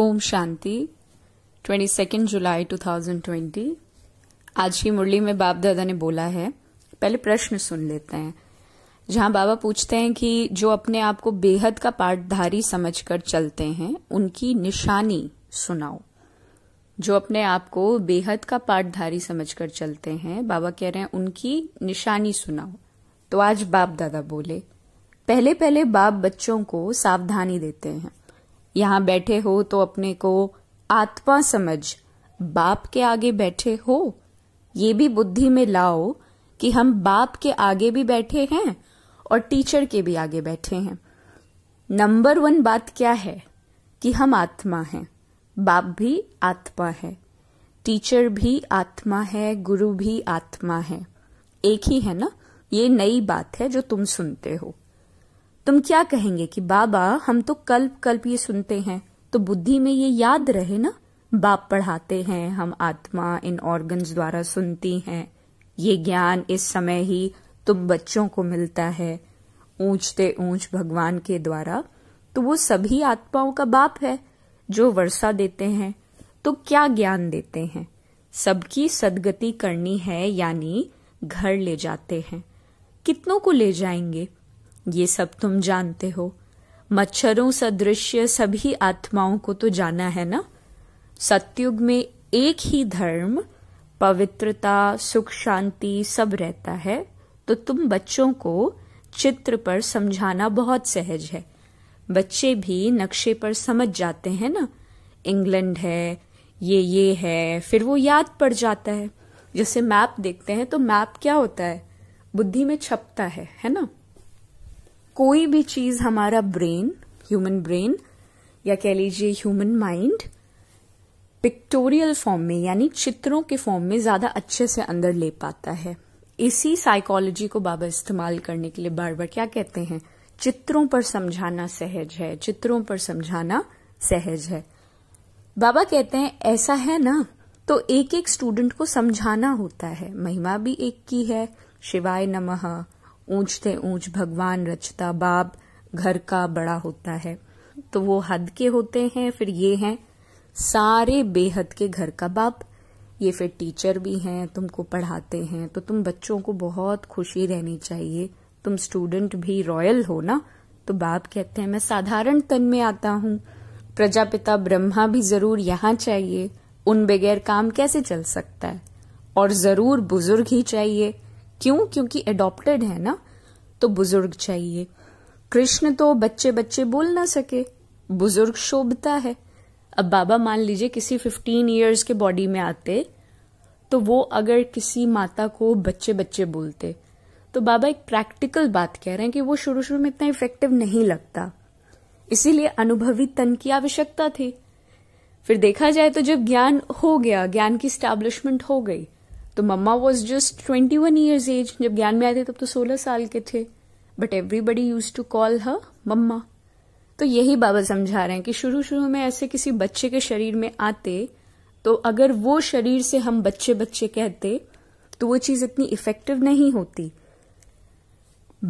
ओम शांति 22 जुलाई 2020 आज की मुरली में बाप दादा ने बोला है पहले प्रश्न सुन लेते हैं जहां बाबा पूछते हैं कि जो अपने आप को बेहद का पाठधारी समझकर चलते हैं उनकी निशानी सुनाओ जो अपने आप को बेहद का पाठधारी समझकर चलते हैं बाबा कह रहे हैं उनकी निशानी सुनाओ तो आज बाप दादा बोले पहले पहले बाप बच्चों को सावधानी देते हैं यहाँ बैठे हो तो अपने को आत्मा समझ बाप के आगे बैठे हो ये भी बुद्धि में लाओ कि हम बाप के आगे भी बैठे हैं और टीचर के भी आगे बैठे हैं नंबर वन बात क्या है कि हम आत्मा हैं बाप भी आत्मा है टीचर भी आत्मा है गुरु भी आत्मा है एक ही है ना ये नई बात है जो तुम सुनते हो तुम क्या कहेंगे कि बाबा हम तो कल्प कल्प ये सुनते हैं तो बुद्धि में ये याद रहे ना बाप पढ़ाते हैं हम आत्मा इन ऑर्गन्स द्वारा सुनती हैं ये ज्ञान इस समय ही तुम बच्चों को मिलता है ऊंचते ऊंच भगवान के द्वारा तो वो सभी आत्माओं का बाप है जो वर्षा देते हैं तो क्या ज्ञान देते हैं सबकी सदगति करनी है यानी घर ले जाते हैं कितनों को ले जाएंगे ये सब तुम जानते हो मच्छरों सदृश सभी आत्माओं को तो जाना है ना सत्युग में एक ही धर्म पवित्रता सुख शांति सब रहता है तो तुम बच्चों को चित्र पर समझाना बहुत सहज है बच्चे भी नक्शे पर समझ जाते हैं ना इंग्लैंड है ये ये है फिर वो याद पड़ जाता है जैसे मैप देखते हैं तो मैप क्या होता है बुद्धि में छपता है है ना कोई भी चीज हमारा ब्रेन ह्यूमन ब्रेन या कह लीजिए ह्यूमन माइंड पिक्टोरियल फॉर्म में यानी चित्रों के फॉर्म में ज्यादा अच्छे से अंदर ले पाता है इसी साइकोलॉजी को बाबा इस्तेमाल करने के लिए बार बार क्या कहते हैं चित्रों पर समझाना सहज है चित्रों पर समझाना सहज है बाबा कहते हैं ऐसा है ना तो एक एक स्टूडेंट को समझाना होता है महिमा भी एक की है शिवाय नमः ऊंचते ऊंच भगवान रचता बाप घर का बड़ा होता है तो वो हद के होते हैं फिर ये हैं सारे बेहद के घर का बाप ये फिर टीचर भी हैं तुमको पढ़ाते हैं तो तुम बच्चों को बहुत खुशी रहनी चाहिए तुम स्टूडेंट भी रॉयल हो ना तो बाप कहते हैं मैं साधारण तन में आता हूं प्रजापिता ब्रह्मा भी जरूर यहां चाहिए उन बगैर काम कैसे चल सकता है और जरूर बुजुर्ग ही चाहिए क्यों क्योंकि एडॉप्टेड है ना तो बुजुर्ग चाहिए कृष्ण तो बच्चे बच्चे बोल ना सके बुजुर्ग शोभता है अब बाबा मान लीजिए किसी फिफ्टीन ईयर्स के बॉडी में आते तो वो अगर किसी माता को बच्चे बच्चे बोलते तो बाबा एक प्रैक्टिकल बात कह रहे हैं कि वो शुरू शुरू में इतना इफेक्टिव नहीं लगता इसीलिए अनुभवी तन की आवश्यकता थी फिर देखा जाए तो जब ज्ञान हो गया ज्ञान की स्टैब्लिशमेंट हो गई तो mamma was just twenty one years age जब ज्ञान में आए थे तब तो सोलह साल के थे but everybody use to call her mamma तो यही बाबा समझा रहे हैं कि शुरू शुरू में ऐसे किसी बच्चे के शरीर में आते तो अगर वो शरीर से हम बच्चे बच्चे कहते तो वो चीज इतनी इफेक्टिव नहीं होती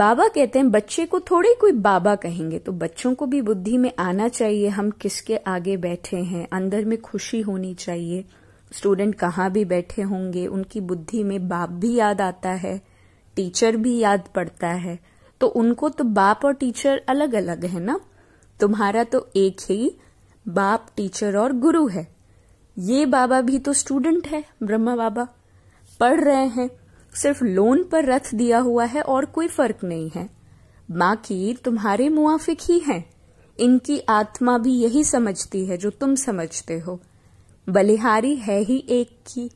बाबा कहते हैं बच्चे को थोड़े कोई बाबा कहेंगे तो बच्चों को भी बुद्धि में आना चाहिए हम किसके आगे बैठे हैं अंदर में खुशी होनी चाहिए स्टूडेंट कहाँ भी बैठे होंगे उनकी बुद्धि में बाप भी याद आता है टीचर भी याद पड़ता है तो उनको तो बाप और टीचर अलग अलग है ना तुम्हारा तो एक ही बाप टीचर और गुरु है ये बाबा भी तो स्टूडेंट है ब्रह्मा बाबा पढ़ रहे हैं सिर्फ लोन पर रथ दिया हुआ है और कोई फर्क नहीं है बाकी तुम्हारे मुआफिक ही हैं इनकी आत्मा भी यही समझती है जो तुम समझते हो बलिहारी है ही एक की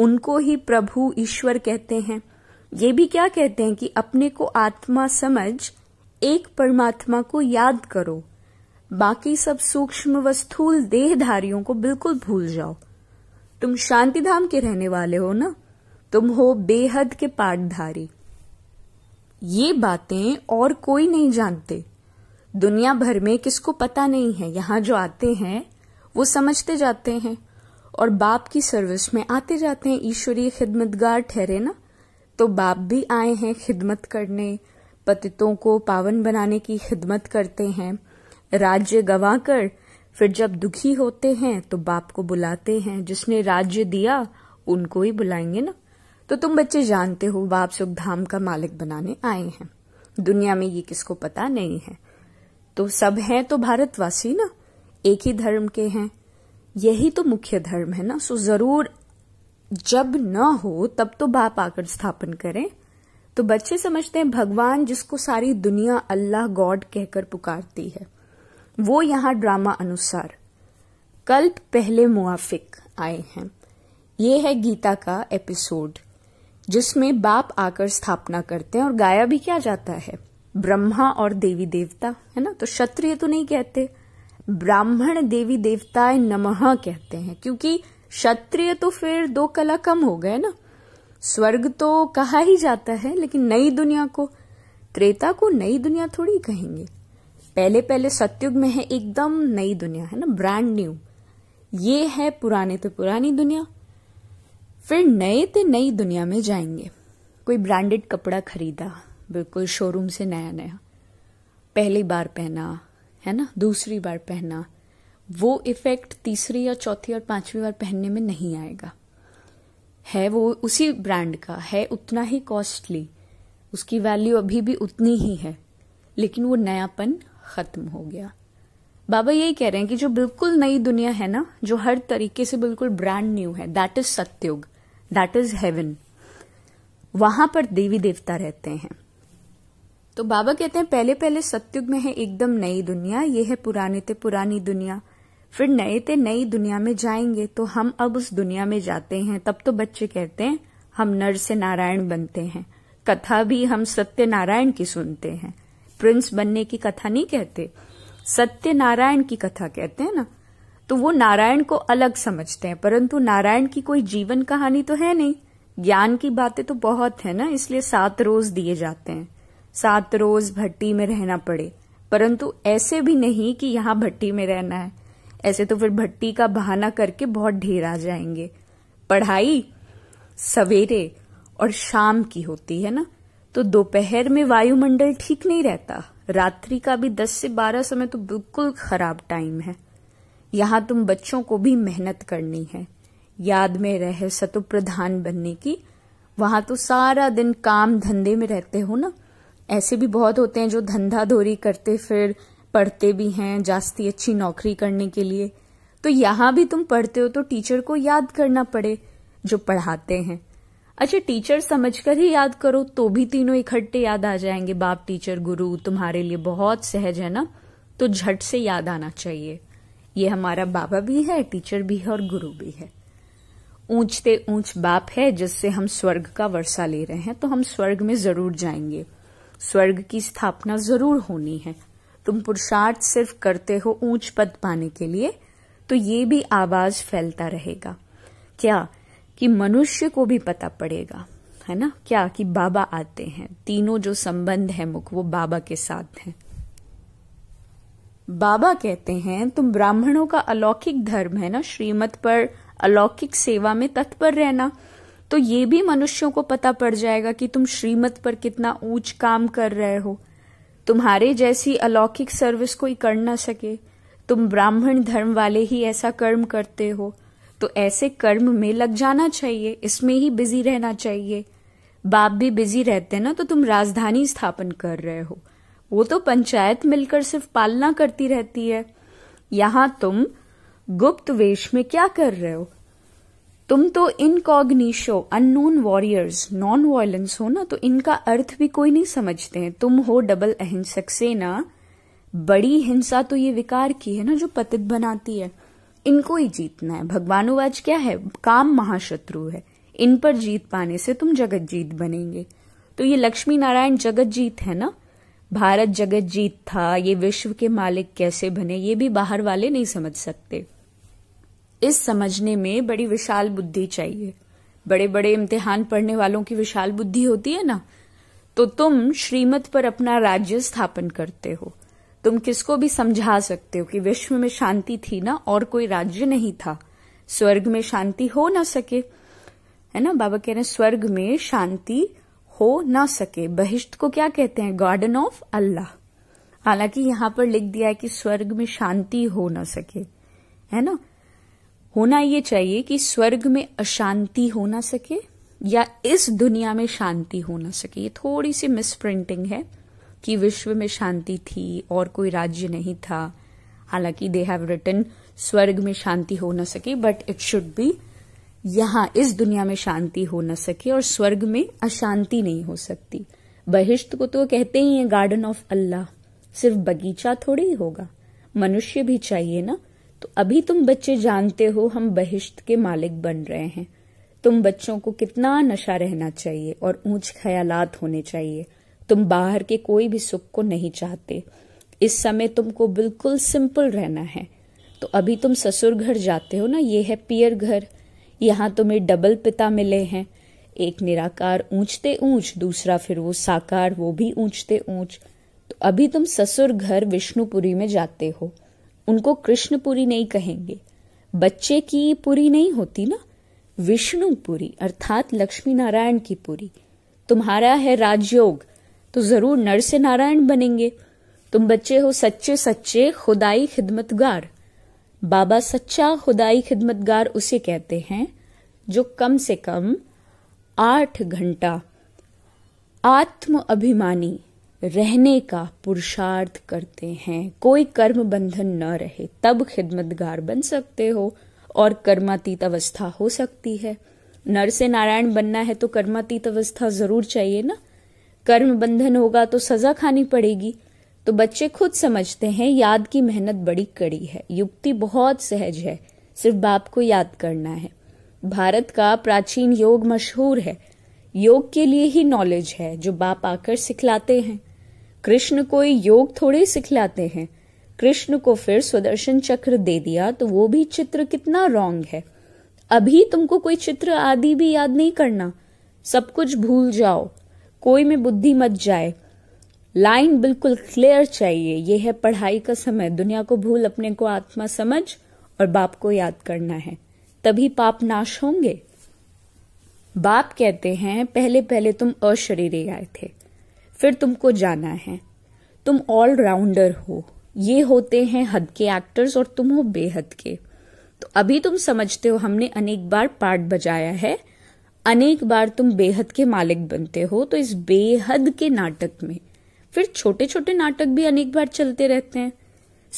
उनको ही प्रभु ईश्वर कहते हैं ये भी क्या कहते हैं कि अपने को आत्मा समझ एक परमात्मा को याद करो बाकी सब सूक्ष्म व स्थूल देहधारियों को बिल्कुल भूल जाओ तुम शांति धाम के रहने वाले हो ना तुम हो बेहद के पाठधारी ये बातें और कोई नहीं जानते दुनिया भर में किसको पता नहीं है यहां जो आते हैं वो समझते जाते हैं और बाप की सर्विस में आते जाते हैं ईश्वरीय खिदमतगार ठहरे ना तो बाप भी आए हैं खिदमत करने पतितों को पावन बनाने की खिदमत करते हैं राज्य गंवाकर फिर जब दुखी होते हैं तो बाप को बुलाते हैं जिसने राज्य दिया उनको ही बुलाएंगे ना तो तुम बच्चे जानते हो बाप सुख धाम का मालिक बनाने आए हैं दुनिया में ये किसको पता नहीं है तो सब हैं तो भारतवासी ना एक ही धर्म के हैं यही तो मुख्य धर्म है ना सो जरूर जब न हो तब तो बाप आकर स्थापन करें तो बच्चे समझते हैं भगवान जिसको सारी दुनिया अल्लाह गॉड कहकर पुकारती है वो यहां ड्रामा अनुसार कल्प पहले मुआफिक आए हैं ये है गीता का एपिसोड जिसमें बाप आकर स्थापना करते हैं और गाया भी क्या जाता है ब्रह्मा और देवी देवता है ना तो क्षत्रिय तो नहीं कहते ब्राह्मण देवी देवताए नमः कहते हैं क्योंकि क्षत्रिय तो फिर दो कला कम हो गए ना स्वर्ग तो कहा ही जाता है लेकिन नई दुनिया को त्रेता को नई दुनिया थोड़ी कहेंगे पहले पहले सत्युग में है एकदम नई दुनिया है ना ब्रांड न्यू ये है पुराने तो पुरानी दुनिया फिर नए तो नई दुनिया में जाएंगे कोई ब्रांडेड कपड़ा खरीदा बिल्कुल शोरूम से नया नया पहली बार पहना है ना दूसरी बार पहना वो इफेक्ट तीसरी या चौथी और पांचवी बार पहनने में नहीं आएगा है वो उसी ब्रांड का है उतना ही कॉस्टली उसकी वैल्यू अभी भी उतनी ही है लेकिन वो नयापन खत्म हो गया बाबा यही कह रहे हैं कि जो बिल्कुल नई दुनिया है ना जो हर तरीके से बिल्कुल ब्रांड न्यू है that is Satyug that is heaven वहां पर देवी देवता रहते हैं तो बाबा कहते हैं पहले पहले सत्युग में है एकदम नई दुनिया ये है पुराने ते पुरानी दुनिया फिर नए ते नई दुनिया में जाएंगे तो हम अब उस दुनिया में जाते हैं तब तो बच्चे कहते हैं हम नर से नारायण बनते हैं कथा भी हम सत्य नारायण की सुनते हैं प्रिंस बनने की कथा नहीं कहते सत्य नारायण की कथा कहते हैं ना तो वो नारायण को अलग समझते हैं परंतु नारायण की कोई जीवन कहानी तो है नहीं ज्ञान की बातें तो बहुत है ना इसलिए सात रोज दिए जाते हैं सात रोज भट्टी में रहना पड़े परंतु ऐसे भी नहीं कि यहाँ भट्टी में रहना है ऐसे तो फिर भट्टी का बहाना करके बहुत ढेर आ जाएंगे पढ़ाई सवेरे और शाम की होती है ना तो दोपहर में वायुमंडल ठीक नहीं रहता रात्रि का भी 10 से 12 समय तो बिल्कुल खराब टाइम है यहाँ तुम बच्चों को भी मेहनत करनी है याद में रहे सतु प्रधान बनने की वहां तो सारा दिन काम धंधे में रहते हो ना ऐसे भी बहुत होते हैं जो धंधा धोरी करते फिर पढ़ते भी हैं जास्ती अच्छी नौकरी करने के लिए तो यहां भी तुम पढ़ते हो तो टीचर को याद करना पड़े जो पढ़ाते हैं अच्छा टीचर समझकर ही याद करो तो भी तीनों इकट्ठे याद आ जाएंगे बाप टीचर गुरु तुम्हारे लिए बहुत सहज है ना तो झट से याद आना चाहिए ये हमारा बाबा भी है टीचर भी है और गुरु भी है ऊंचते ऊंच बाप है जिससे हम स्वर्ग का वर्षा ले रहे हैं तो हम स्वर्ग में जरूर जाएंगे स्वर्ग की स्थापना जरूर होनी है तुम पुरुषार्थ सिर्फ करते हो ऊंच पद पाने के लिए तो ये भी आवाज फैलता रहेगा क्या कि मनुष्य को भी पता पड़ेगा है ना क्या कि बाबा आते हैं तीनों जो संबंध है मुख वो बाबा के साथ हैं बाबा कहते हैं तुम ब्राह्मणों का अलौकिक धर्म है ना श्रीमत पर अलौकिक सेवा में तत्पर रहना तो ये भी मनुष्यों को पता पड़ जाएगा कि तुम श्रीमत पर कितना ऊंच काम कर रहे हो तुम्हारे जैसी अलौकिक सर्विस कोई कर ना सके तुम ब्राह्मण धर्म वाले ही ऐसा कर्म करते हो तो ऐसे कर्म में लग जाना चाहिए इसमें ही बिजी रहना चाहिए बाप भी बिजी रहते ना तो तुम राजधानी स्थापन कर रहे हो वो तो पंचायत मिलकर सिर्फ पालना करती रहती है यहां तुम गुप्त वेश में क्या कर रहे हो तुम तो incognito unknown warriors non violence हो ना तो इनका अर्थ भी कोई नहीं समझते हैं तुम हो डबल अहिंसक सेना बड़ी हिंसा तो ये विकार की है ना जो पतित बनाती है इनको ही जीतना है भगवानुवाज क्या है काम महाशत्रु है इन पर जीत पाने से तुम जगत जीत बनेंगे तो ये लक्ष्मी नारायण जगत जीत है ना भारत जगत जीत था ये विश्व के मालिक कैसे बने ये भी बाहर वाले नहीं समझ सकते इस समझने में बड़ी विशाल बुद्धि चाहिए बड़े बड़े इम्तिहान पढ़ने वालों की विशाल बुद्धि होती है ना तो तुम श्रीमत पर अपना राज्य स्थापन करते हो तुम किसको भी समझा सकते हो कि विश्व में शांति थी ना और कोई राज्य नहीं था स्वर्ग में शांति हो ना सके है ना बाबा कह रहे हैं स्वर्ग में शांति हो ना सके बहिष्ट को क्या कहते हैं गार्डन ऑफ अल्लाह हालांकि यहां पर लिख दिया है कि स्वर्ग में शांति हो ना सके है ना होना ये चाहिए कि स्वर्ग में अशांति हो ना सके या इस दुनिया में शांति हो ना सके ये थोड़ी सी मिसप्रिंटिंग है कि विश्व में शांति थी और कोई राज्य नहीं था हालांकि दे हैव रिटन स्वर्ग में शांति हो ना सके बट इट शुड बी यहां इस दुनिया में शांति हो ना सके और स्वर्ग में अशांति नहीं हो सकती बहिष्त को तो कहते ही है गार्डन ऑफ अल्लाह सिर्फ बगीचा थोड़ी ही होगा मनुष्य भी चाहिए ना तो अभी तुम बच्चे जानते हो हम बहिश्त के मालिक बन रहे हैं तुम बच्चों को कितना नशा रहना चाहिए और ऊंच ख्यालात होने चाहिए तुम बाहर के कोई भी सुख को नहीं चाहते इस समय तुमको बिल्कुल सिंपल रहना है तो अभी तुम ससुर घर जाते हो ना ये है पियर घर यहाँ तुम्हें डबल पिता मिले हैं एक निराकार ऊंचते ऊंच दूसरा फिर वो साकार वो भी ऊंचते ऊंच तो अभी तुम ससुर घर विष्णुपुरी में जाते हो उनको कृष्णपुरी नहीं कहेंगे बच्चे की पुरी नहीं होती ना विष्णुपुरी अर्थात लक्ष्मी नारायण की पुरी तुम्हारा है राजयोग तो जरूर नर से नारायण बनेंगे तुम बच्चे हो सच्चे सच्चे खुदाई खिदमतगार बाबा सच्चा खुदाई खिदमतगार उसे कहते हैं जो कम से कम आठ घंटा आत्म अभिमानी रहने का पुरुषार्थ करते हैं कोई कर्म बंधन न रहे तब खिदमतगार बन सकते हो और कर्मातीत अवस्था हो सकती है नर से नारायण बनना है तो कर्मातीत अवस्था जरूर चाहिए ना कर्म बंधन होगा तो सजा खानी पड़ेगी तो बच्चे खुद समझते हैं याद की मेहनत बड़ी कड़ी है युक्ति बहुत सहज है सिर्फ बाप को याद करना है भारत का प्राचीन योग मशहूर है योग के लिए ही नॉलेज है जो बाप आकर सिखलाते हैं कृष्ण को योग थोड़े सिखलाते हैं कृष्ण को फिर स्वदर्शन चक्र दे दिया तो वो भी चित्र कितना रॉन्ग है अभी तुमको कोई चित्र आदि भी याद नहीं करना सब कुछ भूल जाओ कोई में बुद्धि मत जाए लाइन बिल्कुल क्लियर चाहिए यह है पढ़ाई का समय दुनिया को भूल अपने को आत्मा समझ और बाप को याद करना है तभी पाप नाश होंगे बाप कहते हैं पहले पहले तुम अशरीरी आए थे फिर तुमको जाना है तुम ऑलराउंडर हो ये होते हैं हद के एक्टर्स और तुम हो बेहद के तो अभी तुम समझते हो हमने अनेक बार पार्ट बजाया है अनेक बार तुम बेहद के मालिक बनते हो तो इस बेहद के नाटक में फिर छोटे छोटे नाटक भी अनेक बार चलते रहते हैं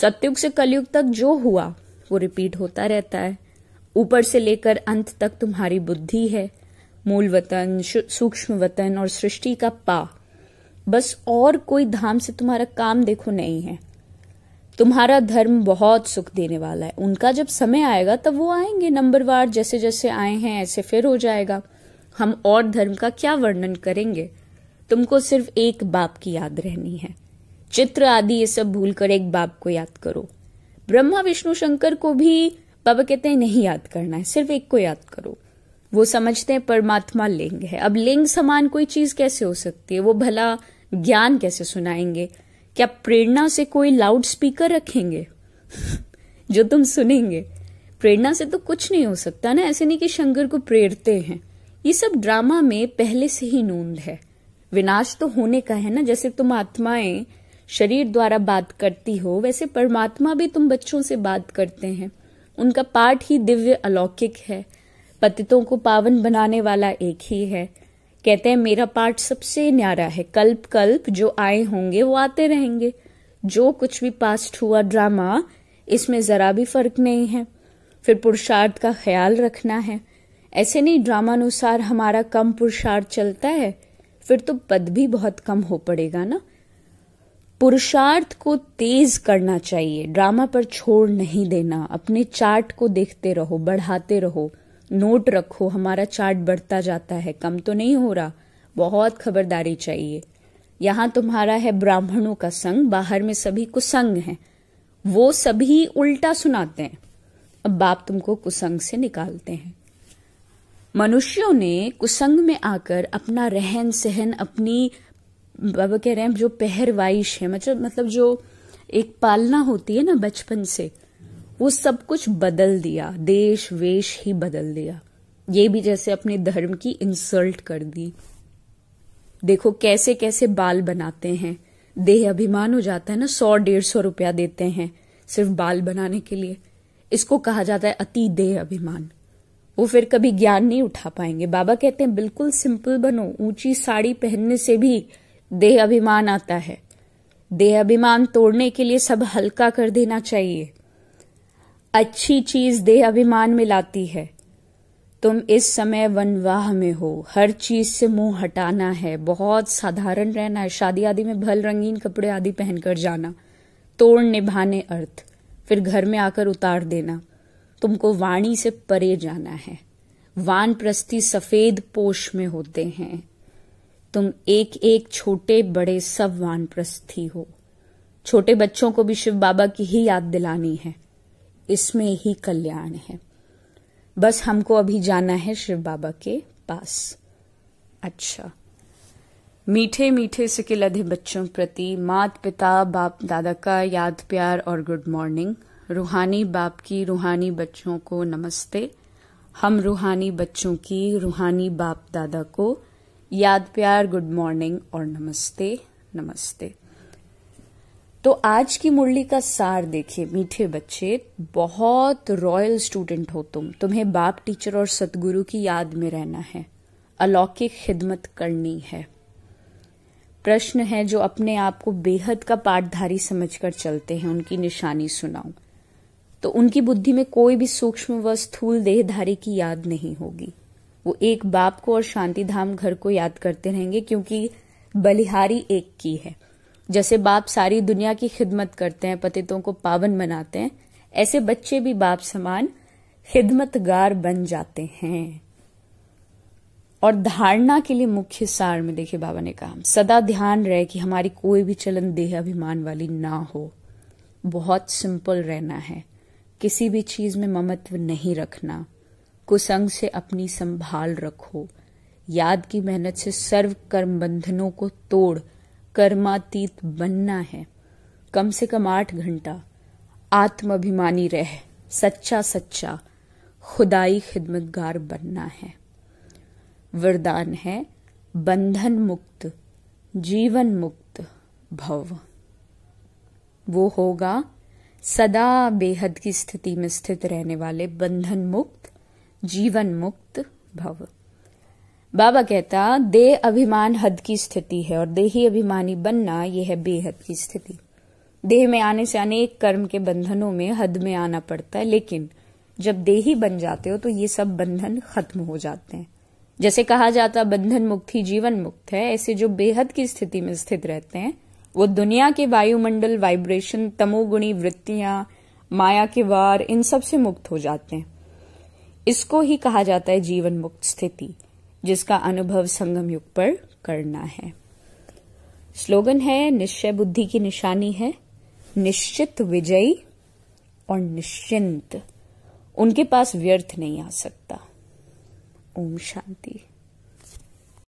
सत्युग से कलयुग तक जो हुआ वो रिपीट होता रहता है ऊपर से लेकर अंत तक तुम्हारी बुद्धि है मूल वतन सूक्ष्म वतन और सृष्टि का पा बस और कोई धाम से तुम्हारा काम देखो नहीं है तुम्हारा धर्म बहुत सुख देने वाला है उनका जब समय आएगा तब वो आएंगे नंबरवार जैसे जैसे आए हैं ऐसे फिर हो जाएगा हम और धर्म का क्या वर्णन करेंगे तुमको सिर्फ एक बाप की याद रहनी है चित्र आदि ये सब भूलकर एक बाप को याद करो ब्रह्मा विष्णु शंकर को भी बाबा कहते हैं नहीं याद करना है सिर्फ एक को याद करो वो समझते हैं परमात्मा लिंग है अब लिंग समान कोई चीज कैसे हो सकती है वो भला ज्ञान कैसे सुनाएंगे क्या प्रेरणा से कोई लाउड स्पीकर रखेंगे जो तुम सुनेंगे प्रेरणा से तो कुछ नहीं हो सकता ना ऐसे नहीं कि शंकर को प्रेरते हैं ये सब ड्रामा में पहले से ही नूंद है विनाश तो होने का है ना जैसे तुम आत्माएं शरीर द्वारा बात करती हो वैसे परमात्मा भी तुम बच्चों से बात करते हैं उनका पाठ ही दिव्य अलौकिक है पतितों को पावन बनाने वाला एक ही है कहते हैं मेरा पाठ सबसे न्यारा है कल्प कल्प जो आए होंगे वो आते रहेंगे जो कुछ भी पास्ट हुआ ड्रामा इसमें जरा भी फर्क नहीं है फिर पुरुषार्थ का ख्याल रखना है ऐसे नहीं ड्रामानुसार हमारा कम पुरुषार्थ चलता है फिर तो पद भी बहुत कम हो पड़ेगा ना पुरुषार्थ को तेज करना चाहिए ड्रामा पर छोड़ नहीं देना अपने चार्ट को देखते रहो बढ़ाते रहो नोट रखो हमारा चार्ट बढ़ता जाता है कम तो नहीं हो रहा बहुत खबरदारी चाहिए यहाँ तुम्हारा है ब्राह्मणों का संग बाहर में सभी कुसंग हैं वो सभी उल्टा सुनाते हैं अब बाप तुमको कुसंग से निकालते हैं मनुष्यों ने कुसंग में आकर अपना रहन सहन अपनी बाबा कह रहे हैं जो पहरवाइश है मतलब मतलब जो एक पालना होती है ना बचपन से वो सब कुछ बदल दिया देश वेश ही बदल दिया ये भी जैसे अपने धर्म की इंसल्ट कर दी देखो कैसे कैसे बाल बनाते हैं देह अभिमान हो जाता है ना सौ डेढ़ सौ रुपया देते हैं सिर्फ बाल बनाने के लिए इसको कहा जाता है अति देह अभिमान वो फिर कभी ज्ञान नहीं उठा पाएंगे बाबा कहते हैं बिल्कुल सिंपल बनो ऊंची साड़ी पहनने से भी देह अभिमान आता है देह अभिमान तोड़ने के लिए सब हल्का कर देना चाहिए अच्छी चीज देह अभिमान में लाती है तुम इस समय वनवाह में हो हर चीज से मुंह हटाना है बहुत साधारण रहना है शादी आदि में भल रंगीन कपड़े आदि पहनकर जाना तोड़ निभाने अर्थ फिर घर में आकर उतार देना तुमको वाणी से परे जाना है वान प्रस्थी सफेद पोष में होते हैं तुम एक एक छोटे बड़े सब वान प्रस्थी हो छोटे बच्चों को भी शिव बाबा की ही याद दिलानी है इसमें ही कल्याण है बस हमको अभी जाना है शिव बाबा के पास अच्छा मीठे मीठे सिकिल अधे बच्चों प्रति मात पिता बाप दादा का याद प्यार और गुड मॉर्निंग रूहानी बाप की रूहानी बच्चों को नमस्ते हम रूहानी बच्चों की रूहानी बाप दादा को याद प्यार गुड मॉर्निंग और नमस्ते नमस्ते तो आज की मुरली का सार देखिए मीठे बच्चे बहुत रॉयल स्टूडेंट हो तुम तुम्हें बाप टीचर और सतगुरु की याद में रहना है अलौकिक खिदमत करनी है प्रश्न है जो अपने आप को बेहद का पाठधारी समझकर चलते हैं उनकी निशानी सुनाऊं तो उनकी बुद्धि में कोई भी सूक्ष्म व स्थूल देहधारी की याद नहीं होगी वो एक बाप को और शांति धाम घर को याद करते रहेंगे क्योंकि बलिहारी एक की है जैसे बाप सारी दुनिया की खिदमत करते हैं पतितों को पावन बनाते हैं ऐसे बच्चे भी बाप समान खिदमतगार बन जाते हैं और धारणा के लिए मुख्य सार में देखिए बाबा ने कहा सदा ध्यान रहे कि हमारी कोई भी चलन देह अभिमान वाली ना हो बहुत सिंपल रहना है किसी भी चीज में ममत्व नहीं रखना कुसंग से अपनी संभाल रखो याद की मेहनत से सर्व कर्म बंधनों को तोड़ कर्मातीत बनना है कम से कम आठ घंटा आत्माभिमानी रह सच्चा सच्चा खुदाई खिदमतगार बनना है वरदान है बंधन मुक्त जीवन मुक्त भव वो होगा सदा बेहद की स्थिति में स्थित रहने वाले बंधन मुक्त जीवन मुक्त भव बाबा कहता देह अभिमान हद की स्थिति है और देही अभिमानी बनना यह है बेहद की स्थिति देह में आने से अनेक कर्म के बंधनों में हद में आना पड़ता है लेकिन जब देही बन जाते हो तो ये सब बंधन खत्म हो जाते हैं जैसे कहा जाता बंधन मुक्त ही जीवन मुक्त है ऐसे जो बेहद की स्थिति में स्थित रहते हैं वो दुनिया के वायुमंडल वाइब्रेशन तमोगुणी वृत्तियां माया के वार इन सब से मुक्त हो जाते हैं इसको ही कहा जाता है जीवन मुक्त स्थिति जिसका अनुभव संगम युग पर करना है स्लोगन है निश्चय बुद्धि की निशानी है निश्चित विजयी और निश्चिंत उनके पास व्यर्थ नहीं आ सकता ओम शांति